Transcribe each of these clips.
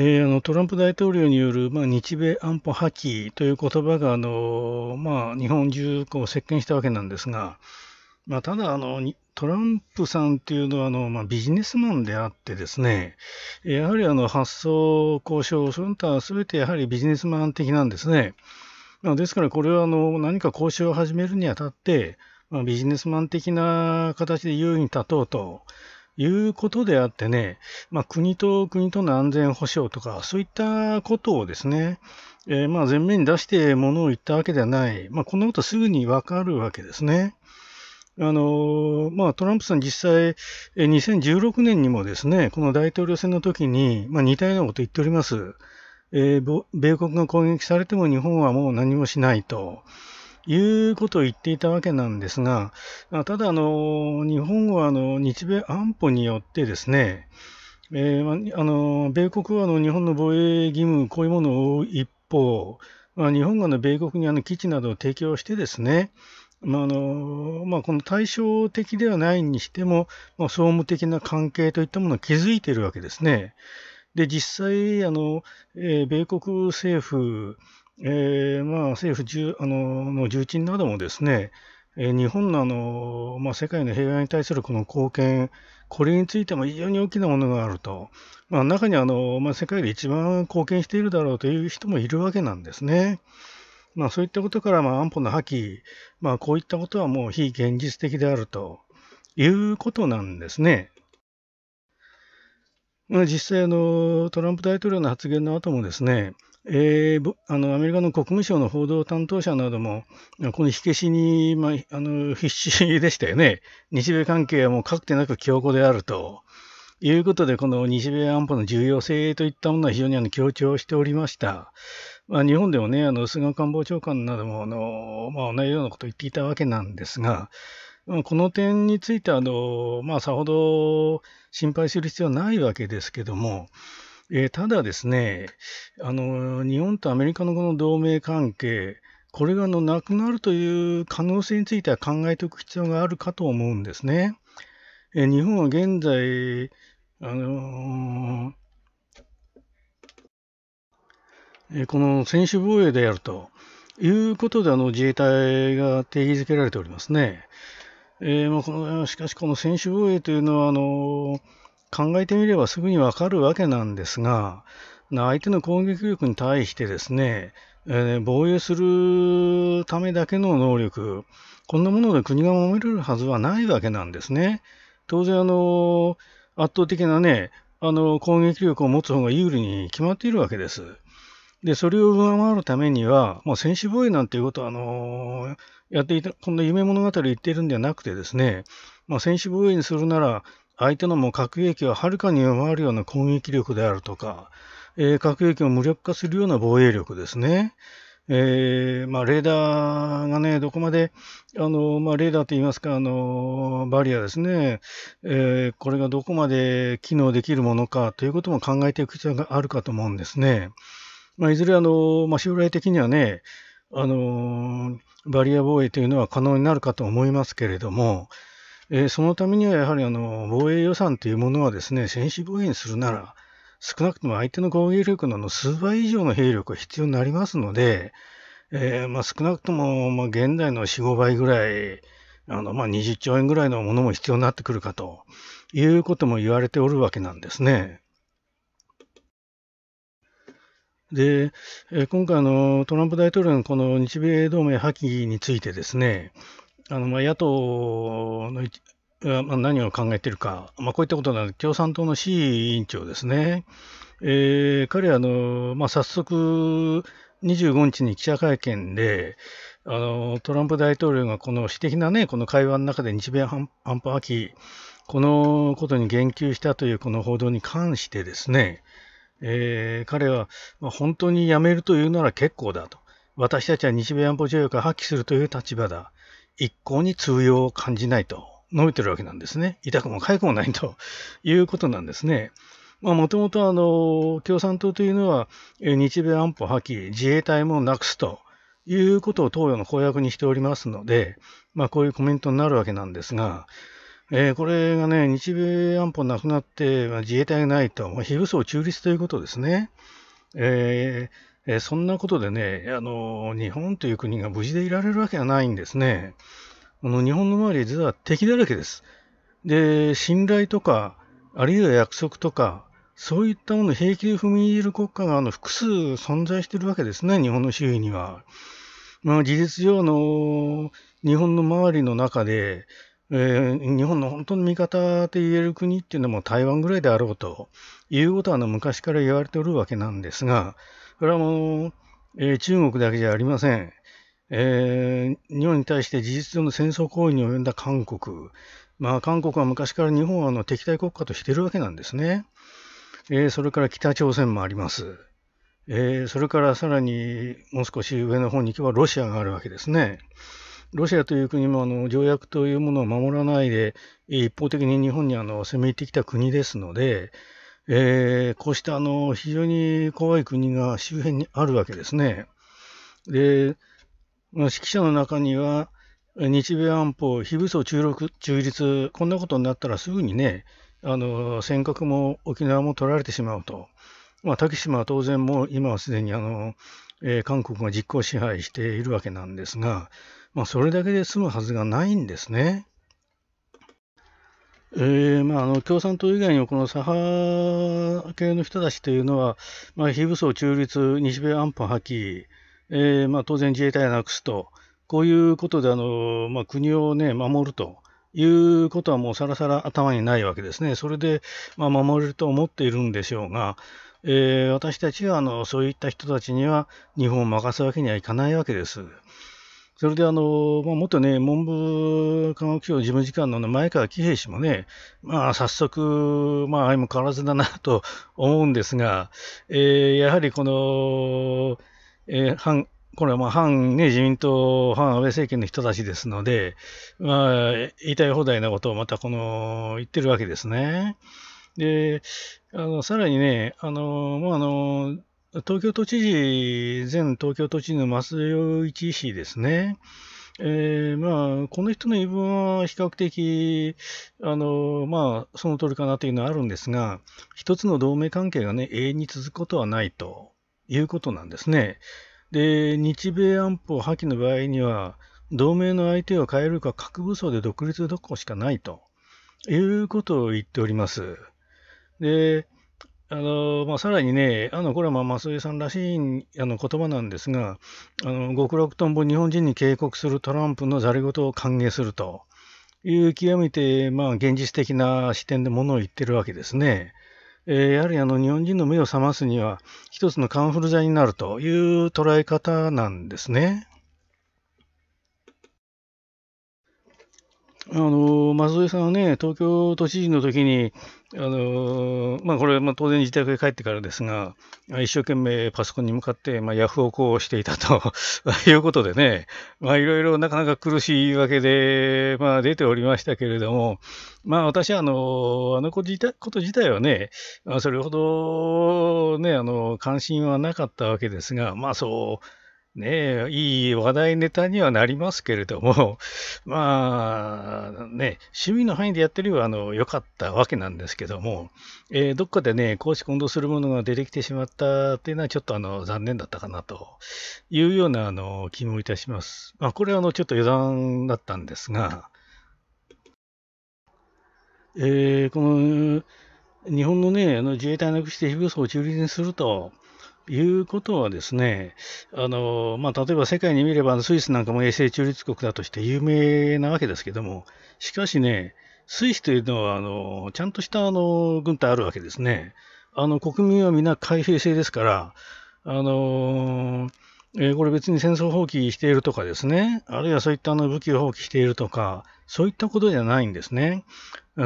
えー、あのトランプ大統領による、まあ、日米安保破棄という言葉があの、まあ、日本中を席巻したわけなんですが、まあ、ただあの、トランプさんっていうのはあの、まあ、ビジネスマンであってですね、やはりあの発想、交渉、その他すべてやはりビジネスマン的なんですね。まあ、ですから、これはあの何か交渉を始めるにあたって、まあ、ビジネスマン的な形で優位に立とうと、いうことであってね、まあ、国と国との安全保障とか、そういったことをですね、えー、まあ前面に出してものを言ったわけではない、まあ、こんなことすぐにわかるわけですね。あのまあ、トランプさん、実際、2016年にもですねこの大統領選の時に、まあ、似たようなことを言っております、えー、米国が攻撃されても日本はもう何もしないと、いうことを言っていたわけなんですが、ただ、あの、日本はあの日米安保によってですね、えー、あの米国はあの日本の防衛義務、こういうものを追う一方、まあ、日本がの米国にあの基地などを提供してですね、まあのまあ、この対照的ではないにしても、まあ、総務的な関係といったものを築いているわけですね。で、実際、あの、えー、米国政府、えーまあ、政府あのの重鎮などもですね、えー、日本のあの、まあ、世界の平和に対するこの貢献、これについても非常に大きなものがあると、まあ、中にあの、まあ、世界で一番貢献しているだろうという人もいるわけなんですね。まあ、そういったことから、まあ、安保の破棄、まあ、こういったことはもう非現実的であるということなんですね。まあ、実際あの、トランプ大統領の発言の後もですね、えー、あのアメリカの国務省の報道担当者なども、この火消しに、まあ、の必死でしたよね、日米関係はもうかくてなく強固であるということで、この日米安保の重要性といったものは非常にあの強調しておりました。まあ、日本でもね、あの菅官房長官などもあの、まあ、同じようなことを言っていたわけなんですが、この点についてあの、まあ、さほど心配する必要はないわけですけども、えー、ただですね、あの、日本とアメリカのこの同盟関係、これがのなくなるという可能性については考えておく必要があるかと思うんですね。えー、日本は現在、あのー、えこの専守防衛であるということであの自衛隊が定義づけられておりますね。えーまあ、このしかし、この専守防衛というのはあのー考えてみればすぐにわかるわけなんですが、相手の攻撃力に対してですね、えー、防衛するためだけの能力、こんなもので国が守れるはずはないわけなんですね。当然、あの圧倒的なね、あの攻撃力を持つ方が有利に決まっているわけです。で、それを上回るためには、もう戦死防衛なんていうことは、あのやっていた、こんな夢物語言っているんではなくてですね、まあ、戦死防衛にするなら、相手のも核兵器ははるかに上回るような攻撃力であるとか、えー、核兵器を無力化するような防衛力ですね。えー、まあ、レーダーがね、どこまで、あの、まあ、レーダーと言いますか、あの、バリアですね、えー、これがどこまで機能できるものかということも考えていく必要があるかと思うんですね。まあ、いずれ、あの、ま将来的にはね、あの、バリア防衛というのは可能になるかと思いますけれども、えー、そのためにはやはりあの防衛予算というものはですね戦死防衛にするなら少なくとも相手の攻撃力の数倍以上の兵力が必要になりますので、えー、まあ、少なくともまあ現代の4、5倍ぐらいあのまあ20兆円ぐらいのものも必要になってくるかということも言われておるわけなんですね。で、今回のトランプ大統領のこの日米同盟破棄についてですね、あのまあ野党のまあ、何を考えているか、まあ、こういったことなので、共産党の志位委員長ですね、えー、彼あの、まあ、早速、25日に記者会見で、あのトランプ大統領がこの私的な、ね、この会話の中で日米安保破棄、このことに言及したというこの報道に関してですね、えー、彼は、まあ、本当にやめるというなら結構だと、私たちは日米安保条約を破棄するという立場だ。一向に通用を感じないと述べてるわけなんですね。痛くも痒くもないと いうことなんですね。もともとあの、共産党というのは、日米安保破棄、自衛隊もなくすということを東洋の公約にしておりますので、まあこういうコメントになるわけなんですが、えー、これがね、日米安保なくなって、ま自衛隊がないと、ま非武装中立ということですね。えー、えー、そんなことでね、あの日本という国が無事でいられるわけがないんですね。あの日本の周り、実は敵だらけです。で、信頼とか、あるいは約束とか、そういったものを平気で踏み入れる国家があの複数存在しているわけですね、日本の周囲には。まあ、事実上の日本の周りの中で、えー、日本の本当の味方と言える国っていうのも台湾ぐらいであろうということはあの昔から言われておるわけなんですが、これはもう、えー、中国だけじゃありません。えー、日本に対して事実上の戦争行為に及んだ韓国。まあ、韓国は昔から日本はあの敵対国家としているわけなんですね。えー、それから北朝鮮もあります。えー、それからさらにもう少し上の方に行けばロシアがあるわけですね。ロシアという国もあの条約というものを守らないで、一方的に日本にあの攻め入ってきた国ですので、えー、こうしたあの非常に怖い国が周辺にあるわけですね。で、指揮者の中には、日米安保、非武装中中立、こんなことになったらすぐにね、あの尖閣も沖縄も取られてしまうと、まあ、竹島は当然もう今はすでにあの、えー、韓国が実効支配しているわけなんですが、まあ、それだけで済むはずがないんですね。えーまあ、あの共産党以外にもこの左派系の人たちというのは、まあ、非武装中立、日米安保破棄、えーまあ、当然自衛隊をなくすと、こういうことであの、まあ、国を、ね、守ると。いうことはもうさらさら頭にないわけですね。それで、まあ、守れると思っているんでしょうが、えー、私たちはあのそういった人たちには日本を任すわけにはいかないわけです。それであの、まあ、元ね、文部科学省事務次官の前川喜平氏もね、まあ、早速、まあ、相も変わらずだなと思うんですが、えー、やはりこの、えー、反これはまあ反、ね、自民党、反安倍政権の人たちですので、まあ、言いたい放題なことをまたこの言ってるわけですね。で、あのさらにね、あのまあ、あの東京都知事、前東京都知事の増洋一医師ですね。えー、まあ、この人の言い分は比較的、あの、まあ、その通りかなというのはあるんですが、一つの同盟関係がね、永遠に続くことはないということなんですね。で、日米安保破棄の場合には、同盟の相手を変えるか核武装で独立どこしかないということを言っております。で、あのまあ、さらにね、あのこれはまあ増井さんらしいあの言葉なんですが、あの極楽とんぼ日本人に警告するトランプのざれ言を歓迎するという極めて、まあ、現実的な視点でものを言ってるわけですね。えー、やはりあの日本人の目を覚ますには、一つのカンフル剤になるという捉え方なんですね。あの松井さんはね、東京都知事の時に、あのまあ、これ、まあ、当然自宅へ帰ってからですが、一生懸命パソコンに向かって、まあ、ヤフオクをしていたと いうことでね、まあ、いろいろなかなか苦しいわけで、まあ、出ておりましたけれども、まあ、私はあの、あのこと自体はね、それほど、ね、あの関心はなかったわけですが、まあそう、ねえ、いい話題ネタにはなりますけれども、まあね、趣味の範囲でやってるよりはあの良かったわけなんですけども、えー、どっかでね、公私混同するものが出てきてしまったっていうのはちょっとあの残念だったかなというようなあの気もいたします。まあ、これはあのちょっと余談だったんですが、えー、この日本のね、あの自衛隊なくして非武装を中立にすると、いうことはですね、あのまあ、例えば世界に見ればスイスなんかも衛星中立国だとして有名なわけですけども、しかしね、スイスというのはあのちゃんとしたあの軍隊あるわけですね。あの国民は皆開閉制ですから、あのーえー、これ別に戦争放棄しているとかですね、あるいはそういったあの武器を放棄しているとか、そういったことじゃないんですね。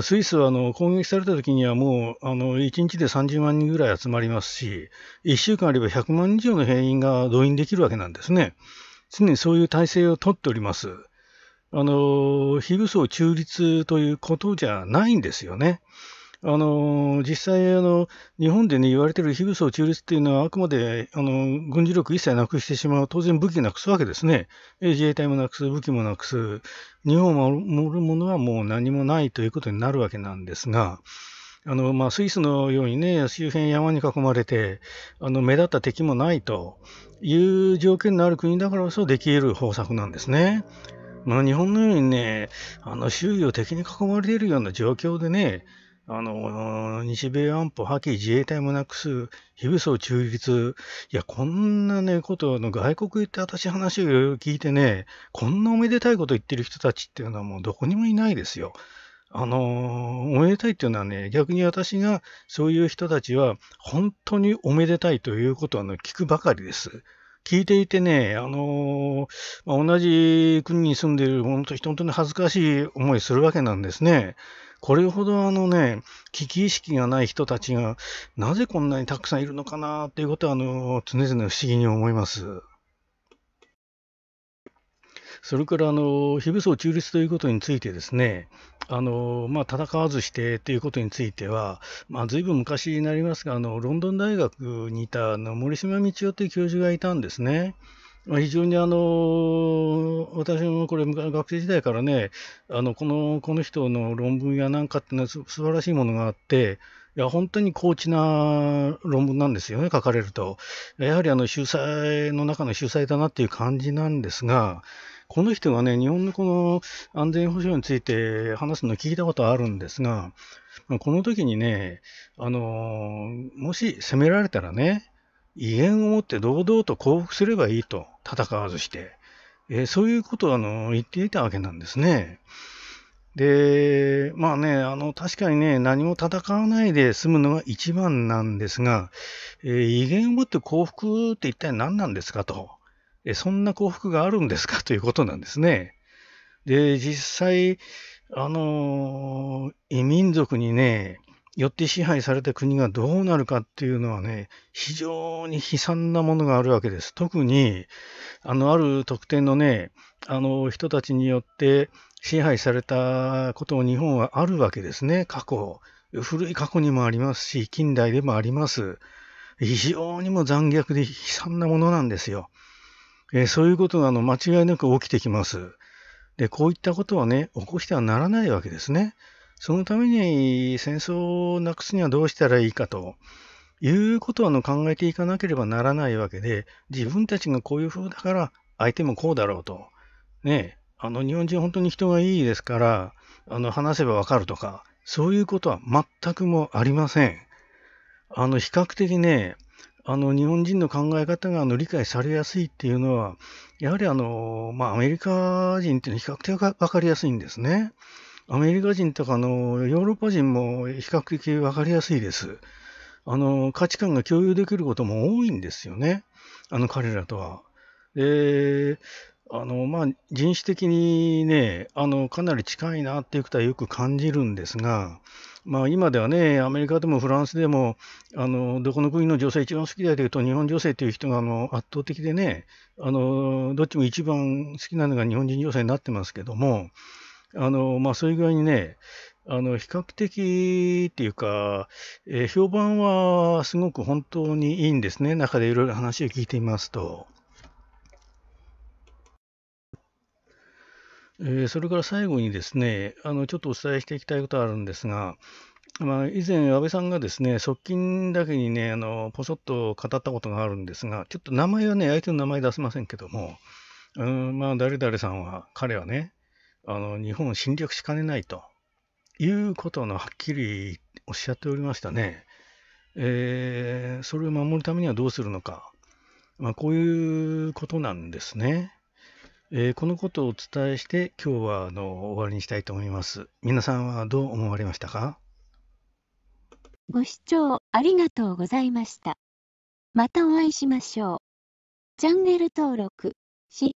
スイスはあの攻撃された時にはもうあの1日で30万人ぐらい集まりますし、1週間あれば100万人以上の兵員が動員できるわけなんですね。常にそういう体制をとっております。あの、非武装中立ということじゃないんですよね。あの実際あの、日本で、ね、言われている非武装中立というのは、あくまであの軍事力一切なくしてしまう、当然武器なくすわけですね、自衛隊もなくす、武器もなくす、日本を守るものはもう何もないということになるわけなんですが。あのまあ、スイスのようにね、周辺山に囲まれて、あの目立った敵もないという条件のある国だからこそできる方策なんですね。まあ、日本のようにね、あの周囲を敵に囲まれているような状況でね、あの、日米安保破棄、自衛隊もなくす、非武装中立、いや、こんなね、ことの、外国行って私話を聞いてね、こんなおめでたいこと言ってる人たちっていうのはもうどこにもいないですよ。あのおめでたいっていうのはね、逆に私がそういう人たちは本当におめでたいということは、の聞くばかりです。聞いていてね、あのまあ、同じ国に住んでいる本当、本当に恥ずかしい思いするわけなんですね。これほどあのね、危機意識がない人たちが、なぜこんなにたくさんいるのかなっていうことは、あの、常々不思議に思います。それから、あの、非武装中立ということについてですね、あの、まあ、戦わずしてということについては、まあ、随分昔になりますが、あの、ロンドン大学にいた、あの、森島道夫という教授がいたんですね。非常にあの私もこれ、学生時代からね、あのこのこの人の論文やなんかっていうのは素晴らしいものがあって、いや本当に高知な論文なんですよね、書かれると。やはりあの秀才の中の秀才だなっていう感じなんですが、この人がね、日本のこの安全保障について話すの聞いたことあるんですが、この時にね、あのもし責められたらね、威厳を持って堂々と降伏すればいいと、戦わずして。えー、そういうことをあの言っていたわけなんですね。で、まあね、あの、確かにね、何も戦わないで済むのが一番なんですが、えー、威厳を持って幸福って一体何なんですかと、えー、そんな幸福があるんですか ということなんですね。で、実際、あのー、異民族にね、よって支配された国がどうなるかっていうのはね、非常に悲惨なものがあるわけです。特に、あの、ある特定のね、あの人たちによって支配されたことを日本はあるわけですね、過去。古い過去にもありますし、近代でもあります。非常にも残虐で悲惨なものなんですよ。えー、そういうことがあの間違いなく起きてきます。で、こういったことはね、起こしてはならないわけですね。そのために戦争をなくすにはどうしたらいいかということを考えていかなければならないわけで、自分たちがこういう風だから、相手もこうだろうと。ねあの日本人本当に人がいいですから、あの話せばわかるとか、そういうことは全くもありません。あの比較的ね、あの日本人の考え方があの理解されやすいっていうのは、やはりあの、まあ、アメリカ人っていうのは比較的分かりやすいんですね。アメリカ人とかのヨーロッパ人も比較的分かりやすいです。あの価値観が共有できることも多いんですよね、あの彼らとは。で、あのまあ、人種的にね、あのかなり近いなっていうことはよく感じるんですが、まあ、今ではね、アメリカでもフランスでも、あのどこの国の女性一番好きだというと、日本女性という人があの圧倒的でねあの、どっちも一番好きなのが日本人女性になってますけども、あの、まあ、それぐらいにね、あの、比較的っていうか、えー、評判はすごく本当にいいんですね。中でいろいろ話を聞いてみますと。えー、それから最後にですね、あの、ちょっとお伝えしていきたいことがあるんですが、まあ、以前、安倍さんがですね、側近だけにね、あのポソッと語ったことがあるんですが、ちょっと名前はね、相手の名前出せませんけども、うんまあ、誰々さんは、彼はね、あの、日本を侵略しかねないということのはっきりおっしゃっておりましたね。えー、それを守るためにはどうするのか。まあ、こういうことなんですね。えー、このことをお伝えして、今日はあの終わりにしたいと思います。皆さんはどう思われましたかご視聴ありがとうございました。またお会いしましょう。チャンネル登録し、